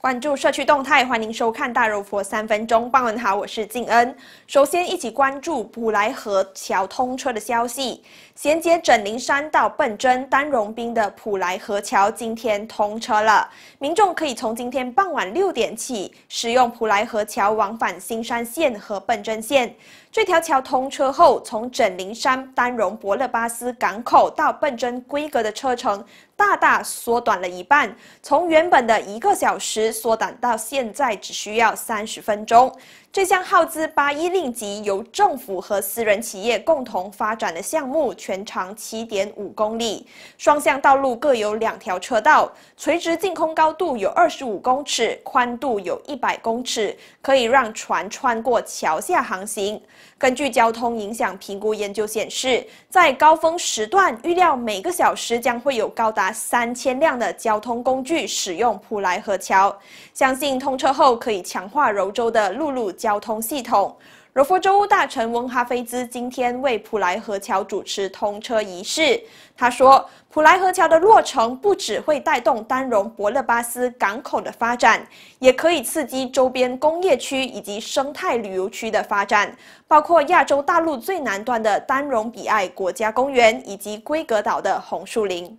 关注社区动态，欢迎收看大肉佛三分钟。傍晚好，我是静恩。首先，一起关注普莱河桥通车的消息。衔接整灵山到笨珍丹绒滨的普莱河桥今天通车了，民众可以从今天傍晚六点起使用普莱河桥往返新山县和笨珍县。这条桥通车后，从整灵山丹绒伯勒巴斯港口到笨珍龟格的车程。大大缩短了一半，从原本的一个小时缩短到现在只需要三十分钟。这项耗资八亿令吉、由政府和私人企业共同发展的项目，全长七点五公里，双向道路各有两条车道，垂直净空高度有二十五公尺，宽度有一百公尺，可以让船穿过桥下航行。根据交通影响评估研究显示，在高峰时段，预料每个小时将会有高达三千辆的交通工具使用普莱河桥，相信通车后可以强化柔州的陆路交通系统。柔佛州务大臣翁哈菲兹今天为普莱河桥主持通车仪式。他说，普莱河桥的落成不只会带动丹绒伯勒巴斯港口的发展，也可以刺激周边工业区以及生态旅游区的发展，包括亚洲大陆最南端的丹绒比爱国家公园以及龟格岛的红树林。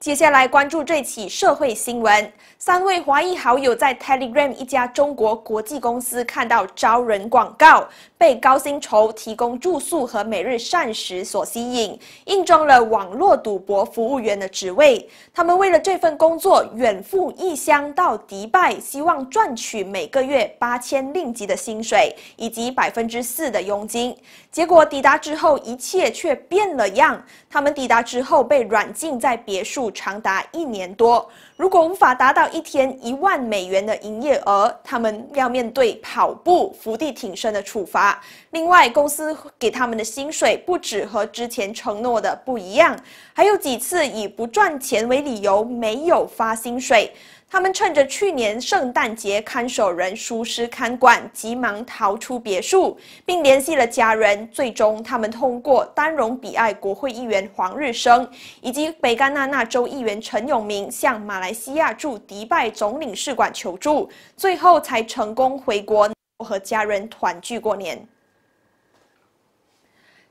接下来关注这起社会新闻：三位华裔好友在 Telegram 一家中国国际公司看到招人广告，被高薪酬、提供住宿和每日膳食所吸引，应征了网络赌博服务员的职位。他们为了这份工作远赴异乡到迪拜，希望赚取每个月八千令吉的薪水以及百分之四的佣金。结果抵达之后，一切却变了样。他们抵达之后被软禁在别墅。长达一年多，如果无法达到一天一万美元的营业额，他们要面对跑步、伏地挺身的处罚。另外，公司给他们的薪水不止和之前承诺的不一样，还有几次以不赚钱为理由没有发薪水。他们趁着去年圣诞节看守人疏失看管，急忙逃出别墅，并联系了家人。最终，他们通过丹绒比爱国会议员黄日升以及北甘拿那州议员陈永明向马来西亚驻迪拜总领事馆求助，最后才成功回国和家人团聚过年。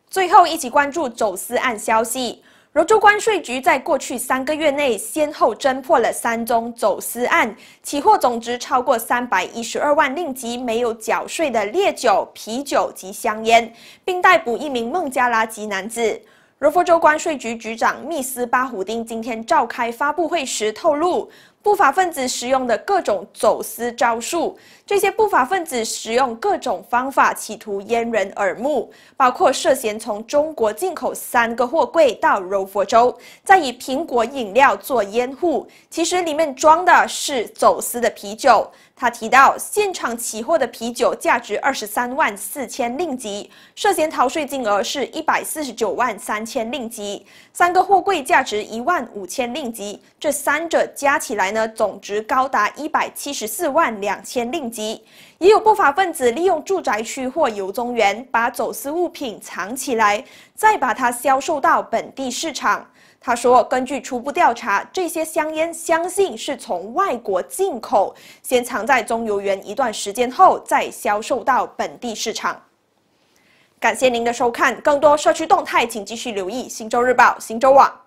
最后，一起关注走私案消息。柔州关税局在过去三个月内，先后侦破了三宗走私案，起货总值超过三百一十二万令吉，没有缴税的烈酒、啤酒及香烟，并逮捕一名孟加拉籍男子。柔佛州关税局局长密斯巴胡丁今天召开发布会时透露。不法分子使用的各种走私招数，这些不法分子使用各种方法企图掩人耳目，包括涉嫌从中国进口三个货柜到柔佛州，再以苹果饮料做掩护，其实里面装的是走私的啤酒。他提到，现场起获的啤酒价值二十三万四千令吉，涉嫌逃税金额是一百四十九万三千令吉，三个货柜价值一万五千令吉，这三者加起来。总值高达一百七十四万两千令吉。也有不法分子利用住宅区或游中园把走私物品藏起来，再把它销售到本地市场。他说，根据初步调查，这些香烟相信是从外国进口，先藏在中游园一段时间后，再销售到本地市场。感谢您的收看，更多社区动态请继续留意《新洲日报》新洲网。